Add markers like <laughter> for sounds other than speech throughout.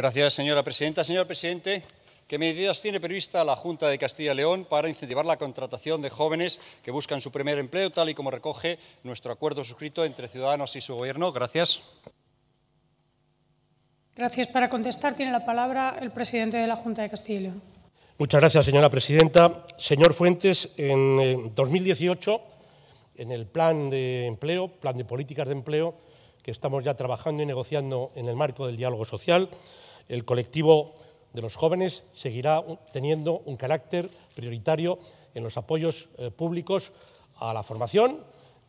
Gracias, señora presidenta. Señor presidente, ¿qué medidas tiene prevista la Junta de Castilla y León para incentivar la contratación de jóvenes que buscan su primer empleo, tal y como recoge nuestro acuerdo suscrito entre Ciudadanos y su Gobierno? Gracias. Gracias. Para contestar tiene la palabra el presidente de la Junta de Castilla y León. Muchas gracias, señora presidenta. Señor Fuentes, en 2018, eh, en el plan de empleo, plan de políticas de empleo, que estamos ya trabajando y negociando en el marco del diálogo social, el colectivo de los jóvenes seguirá teniendo un carácter prioritario en los apoyos eh, públicos a la formación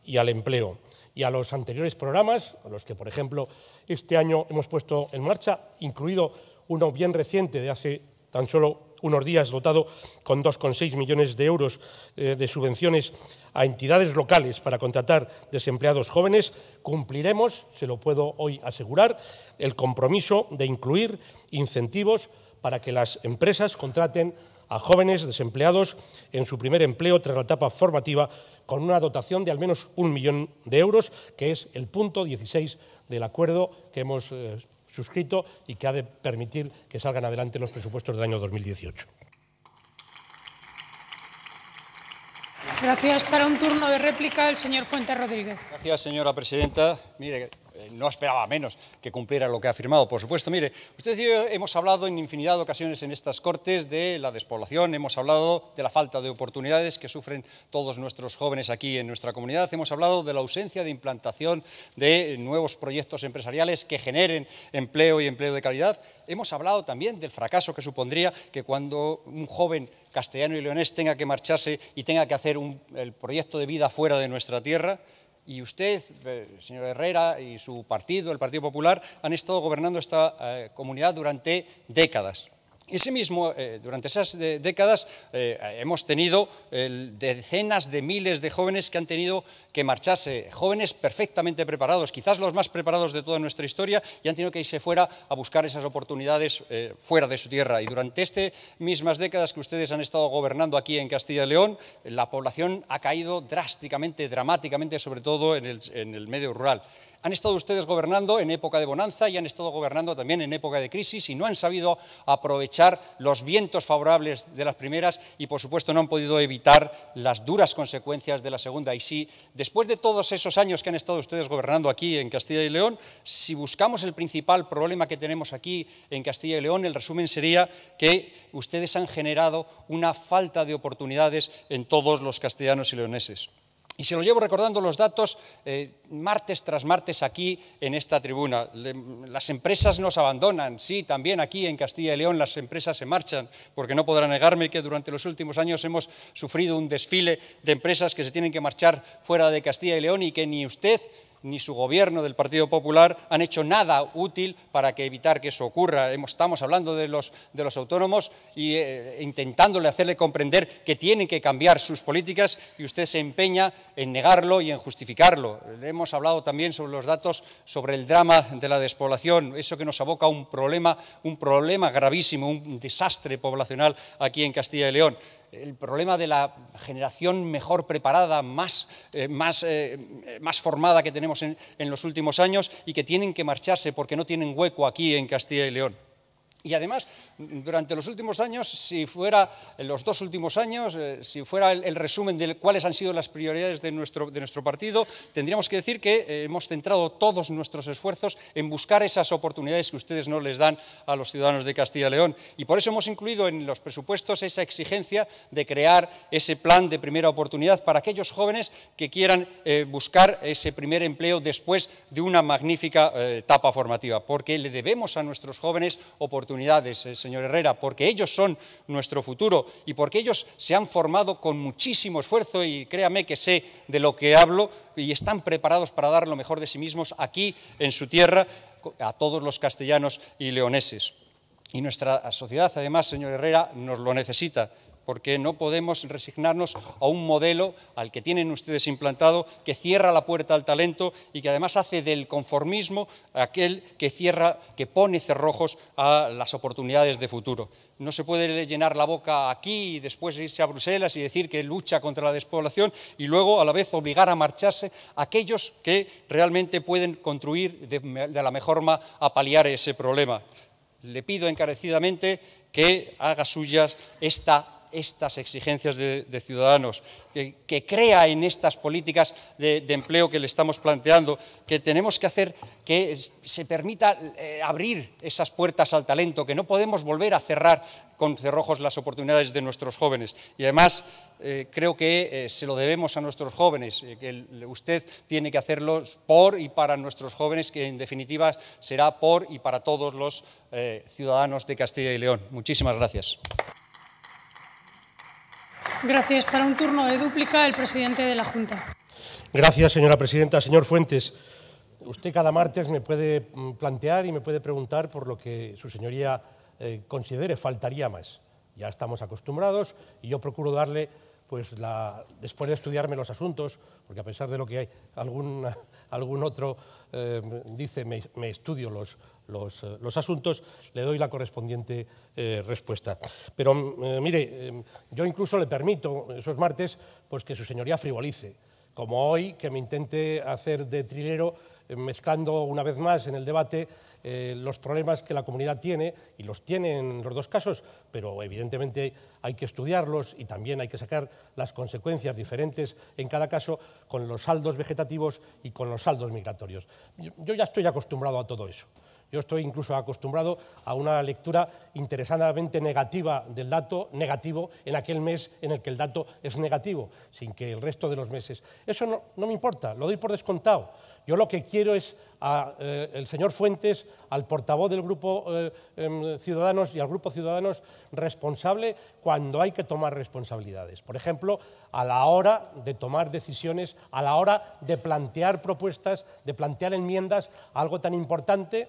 y al empleo. Y a los anteriores programas, a los que, por ejemplo, este año hemos puesto en marcha, incluido uno bien reciente de hace tan solo unos días dotado con 2,6 millones de euros eh, de subvenciones a entidades locales para contratar desempleados jóvenes, cumpliremos, se lo puedo hoy asegurar, el compromiso de incluir incentivos para que las empresas contraten a jóvenes desempleados en su primer empleo tras la etapa formativa con una dotación de al menos un millón de euros, que es el punto 16 del acuerdo que hemos eh, suscrito y que ha de permitir que salgan adelante los presupuestos del año 2018. Gracias. Para un turno de réplica, el señor Fuentes Rodríguez. Gracias, señora presidenta. Mire, eh, no esperaba menos que cumpliera lo que ha firmado, por supuesto. Mire, usted y yo hemos hablado en infinidad de ocasiones en estas Cortes de la despoblación, hemos hablado de la falta de oportunidades que sufren todos nuestros jóvenes aquí en nuestra comunidad, hemos hablado de la ausencia de implantación de nuevos proyectos empresariales que generen empleo y empleo de calidad. Hemos hablado también del fracaso que supondría que cuando un joven castellano y leonés tenga que marcharse y tenga que hacer un, el proyecto de vida fuera de nuestra tierra, y usted, eh, señor Herrera, y su partido, el Partido Popular, han estado gobernando esta eh, comunidad durante décadas ese mismo, eh, durante esas eh, décadas eh, hemos tenido decenas de miles de jóvenes que han tenido que marcharse, jóvenes perfectamente preparados, quizás los más preparados de toda nuestra historia, y han tenido que irse fuera a buscar esas oportunidades fuera de su tierra. Y durante estas mismas décadas que ustedes han estado gobernando aquí en Castilla y León, la población ha caído drásticamente, dramáticamente, sobre todo en el medio rural. Han estado ustedes gobernando en época de bonanza y han estado gobernando también en época de crisis y no han sabido aprovechar los vientos favorables de las primeras y, por supuesto, no han podido evitar las duras consecuencias de la segunda. Y si, después de todos esos años que han estado ustedes gobernando aquí en Castilla y León, si buscamos el principal problema que tenemos aquí en Castilla y León, el resumen sería que ustedes han generado una falta de oportunidades en todos los castellanos y leoneses. Y se lo llevo recordando los datos eh, martes tras martes aquí en esta tribuna. las empresas nos abandonan, sí, también aquí en Castilla y León las empresas se marchan, porque no podrá negarme que durante los últimos años hemos sufrido un desfile de empresas que se tienen que marchar fuera de Castilla y León y que ni usted ni su gobierno del Partido Popular han hecho nada útil para que evitar que eso ocurra. Estamos hablando de los, de los autónomos e intentándole hacerle comprender que tienen que cambiar sus políticas y usted se empeña en negarlo y en justificarlo. Hemos hablado también sobre los datos sobre el drama de la despoblación, eso que nos aboca a un problema, un problema gravísimo, un desastre poblacional aquí en Castilla y León el problema de la generación mejor preparada, eh, eh, más, formada que tenemos en, en los últimos años y que tienen que marcharse porque no tienen hueco aquí en Castilla y León. Y además, durante los últimos años, si fuera los dos últimos años, eh, si fuera el, resumen de cuáles han sido las prioridades de nuestro, de nuestro partido, tendríamos que decir que eh, hemos centrado todos nuestros esfuerzos en buscar esas oportunidades que ustedes no les dan a los ciudadanos de Castilla y León. Y por eso hemos incluido en los presupuestos esa exigencia de crear ese plan de primera oportunidad para aquellos jóvenes que quieran eh, buscar ese primer empleo después de una magnífica etapa formativa, porque le debemos a nuestros jóvenes oportunidades eh, señor Herrera, porque ellos son nuestro futuro y porque ellos se han formado con muchísimo esfuerzo y créame que sé de lo que hablo y están preparados para dar lo mejor de sí mismos aquí en su tierra a todos los castellanos y leoneses. Y nuestra sociedad, además, señor Herrera, nos lo necesita porque no podemos resignarnos a un modelo al que tienen ustedes implantado que cierra la puerta al talento y que además hace del conformismo aquel que cierra, que pone cerrojos a las oportunidades de futuro. No se puede llenar la boca aquí y después irse a Bruselas y decir que lucha contra la despoblación y luego a la vez obligar a marcharse a aquellos que realmente pueden construir de, la mejor forma a paliar ese problema. Le pido encarecidamente que haga suyas esta estas exigencias de, ciudadanos, que, crea en estas políticas de, empleo que le estamos planteando, que tenemos que hacer que se permita eh, abrir esas puertas al talento, que no podemos volver a cerrar con cerrojos las oportunidades de nuestros jóvenes. Y además eh, creo que eh, se lo debemos a nuestros jóvenes, que usted tiene que hacerlo por y para nuestros jóvenes, que en definitiva será por y para todos los ciudadanos de Castilla y León. Muchísimas gracias. Gracias. Para un turno de dúplica, el presidente de la Junta. Gracias, señora presidenta. Señor Fuentes, usted cada martes me puede mm, plantear y me puede preguntar por lo que su señoría eh, considere faltaría más. Ya estamos acostumbrados y yo procuro darle pues la, después de estudiarme los asuntos, porque a pesar de lo que hay, algún, <laughs> algún otro eh, dice me, estudio los, eh, los, asuntos, le doy la correspondiente eh, respuesta. Pero mire, yo incluso le permito esos martes pues que su señoría frivolice, como hoy que me intente hacer de trilero eh, mezclando una vez más en el debate eh, los problemas que la comunidad tiene, y los tiene en los dos casos, pero evidentemente hay que estudiarlos y también hay que sacar las consecuencias diferentes en cada caso con los saldos vegetativos y con los saldos migratorios. Yo, ya estoy acostumbrado a todo eso. Yo estoy incluso acostumbrado a una lectura interesadamente negativa del dato, negativo en aquel mes en el que el dato es negativo, sin que el resto de los meses. Eso no, no me importa, lo doy por descontado. Yo lo que quiero es al eh, señor Fuentes, al portavoz del Grupo eh, em, Ciudadanos y al Grupo Ciudadanos responsable cuando hay que tomar responsabilidades. Por ejemplo, a la hora de tomar decisiones, a la hora de plantear propuestas, de plantear enmiendas, algo tan importante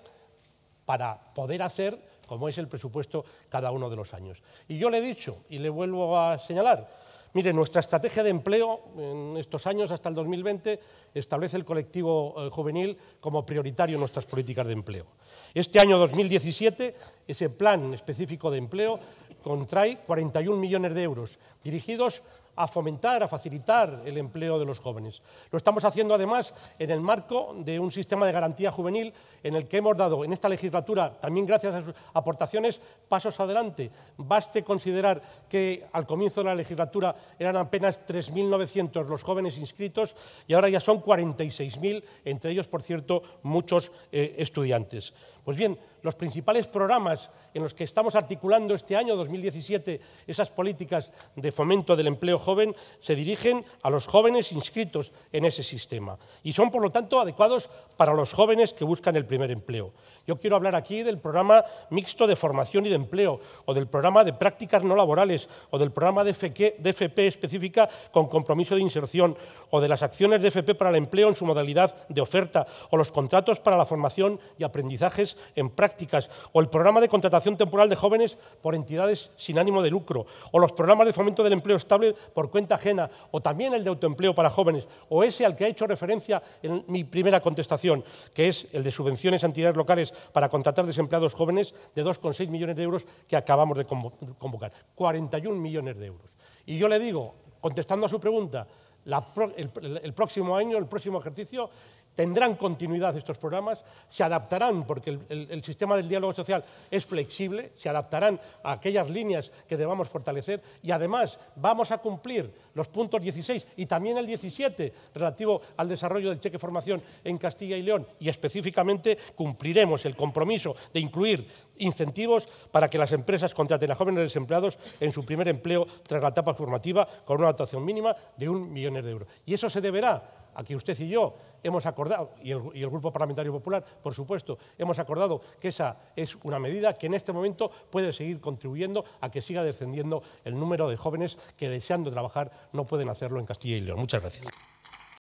para poder hacer como es el presupuesto cada uno de los años. Y yo le he dicho, y le vuelvo a señalar, Mire, nuestra estrategia de empleo en estos años hasta el 2020 establece el colectivo eh, juvenil como prioritario en nuestras políticas de empleo. Este año 2017, ese plan específico de empleo contrae 41 millones de euros dirigidos a fomentar, a facilitar el empleo de los jóvenes. Lo estamos haciendo además en el marco de un sistema de garantía juvenil en el que hemos dado en esta legislatura, también gracias a sus aportaciones, pasos adelante. Baste considerar que al comienzo de la legislatura eran apenas 3.900 los jóvenes inscritos y ahora ya son 46.000, entre ellos, por cierto, muchos eh, estudiantes. Pues bien, los principales programas en los que estamos articulando este año 2017 esas políticas de fomento del empleo joven se dirigen a los jóvenes inscritos en ese sistema y son, por lo tanto, adecuados para los jóvenes que buscan el primer empleo. Yo quiero hablar aquí del programa mixto de formación y de empleo o del programa de prácticas no laborales o del programa de FP específica con compromiso de inserción o de las acciones de FP para el empleo en su modalidad de oferta o los contratos para la formación y aprendizajes en prácticas o el programa de contratación temporal de jóvenes por entidades sin ánimo de lucro, o los programas de fomento del empleo estable por cuenta ajena, o también el de autoempleo para jóvenes, o ese al que ha hecho referencia en mi primera contestación, que es el de subvenciones a entidades locales para contratar desempleados jóvenes de 2,6 millones de euros que acabamos de convocar. 41 millones de euros. Y yo le digo, contestando a su pregunta, el próximo año, el próximo ejercicio, tendrán continuidad estos programas, se adaptarán, porque el, sistema del diálogo social es flexible, se adaptarán a aquellas líneas que debamos fortalecer y además vamos a cumplir los puntos 16 y también el 17 relativo al desarrollo del cheque formación en Castilla y León y específicamente cumpliremos el compromiso de incluir incentivos para que las empresas contraten a jóvenes desempleados en su primer empleo tras la etapa formativa con una dotación mínima de un millón de euros. Y eso se deberá a que usted y yo hemos acordado, y el, y el, Grupo Parlamentario Popular, por supuesto, hemos acordado que esa es una medida que en este momento puede seguir contribuyendo a que siga descendiendo el número de jóvenes que deseando trabajar no pueden hacerlo en Castilla y León. Muchas gracias.